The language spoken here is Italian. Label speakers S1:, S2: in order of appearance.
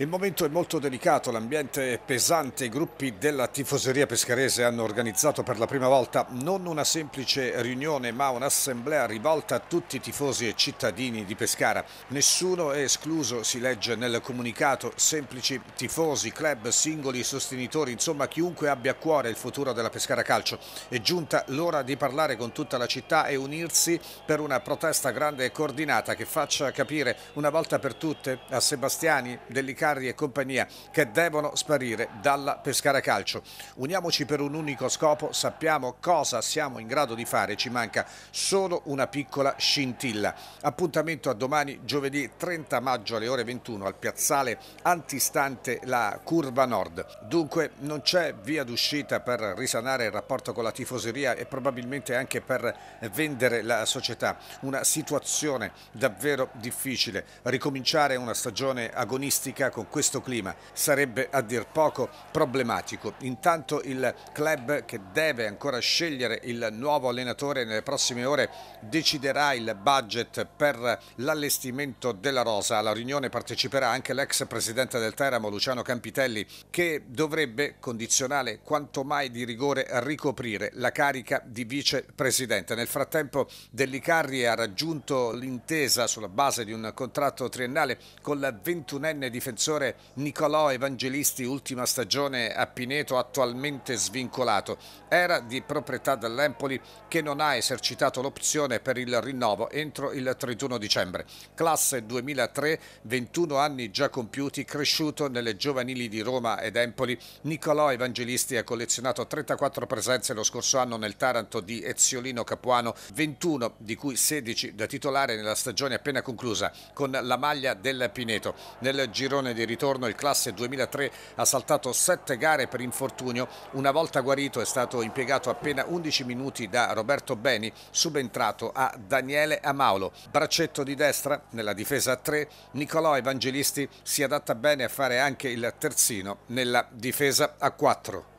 S1: Il momento è molto delicato, l'ambiente è pesante, i gruppi della tifoseria pescarese hanno organizzato per la prima volta non una semplice riunione ma un'assemblea rivolta a tutti i tifosi e cittadini di Pescara. Nessuno è escluso, si legge nel comunicato, semplici tifosi, club, singoli sostenitori, insomma chiunque abbia a cuore il futuro della Pescara Calcio. È giunta l'ora di parlare con tutta la città e unirsi per una protesta grande e coordinata che faccia capire una volta per tutte a Sebastiani, Delicato, Carri e compagnia che devono sparire dalla Pescara Calcio. Uniamoci per un unico scopo, sappiamo cosa siamo in grado di fare, ci manca solo una piccola scintilla. Appuntamento a domani giovedì 30 maggio alle ore 21 al piazzale antistante la curva nord. Dunque non c'è via d'uscita per risanare il rapporto con la tifoseria e probabilmente anche per vendere la società. Una situazione davvero difficile. Ricominciare una stagione agonistica con questo clima sarebbe a dir poco problematico. Intanto il club che deve ancora scegliere il nuovo allenatore nelle prossime ore deciderà il budget per l'allestimento della rosa. Alla riunione parteciperà anche l'ex presidente del Teramo Luciano Campitelli che dovrebbe, condizionale quanto mai di rigore, ricoprire la carica di vicepresidente. Nel frattempo Dellicarri ha raggiunto l'intesa sulla base di un contratto triennale con la ventunenne difensore difensore Nicolò Evangelisti, ultima stagione a Pineto, attualmente svincolato. Era di proprietà dell'Empoli che non ha esercitato l'opzione per il rinnovo entro il 31 dicembre. Classe 2003, 21 anni già compiuti, cresciuto nelle giovanili di Roma ed Empoli, Nicolò Evangelisti ha collezionato 34 presenze lo scorso anno nel Taranto di Eziolino Capuano, 21 di cui 16 da titolare nella stagione appena conclusa con la maglia del Pineto. Nel girone stagione di ritorno il classe 2003 ha saltato sette gare per infortunio. Una volta guarito è stato impiegato appena 11 minuti da Roberto Beni, subentrato a Daniele Amaulo. Braccetto di destra nella difesa a tre, Nicolò Evangelisti si adatta bene a fare anche il terzino nella difesa a quattro.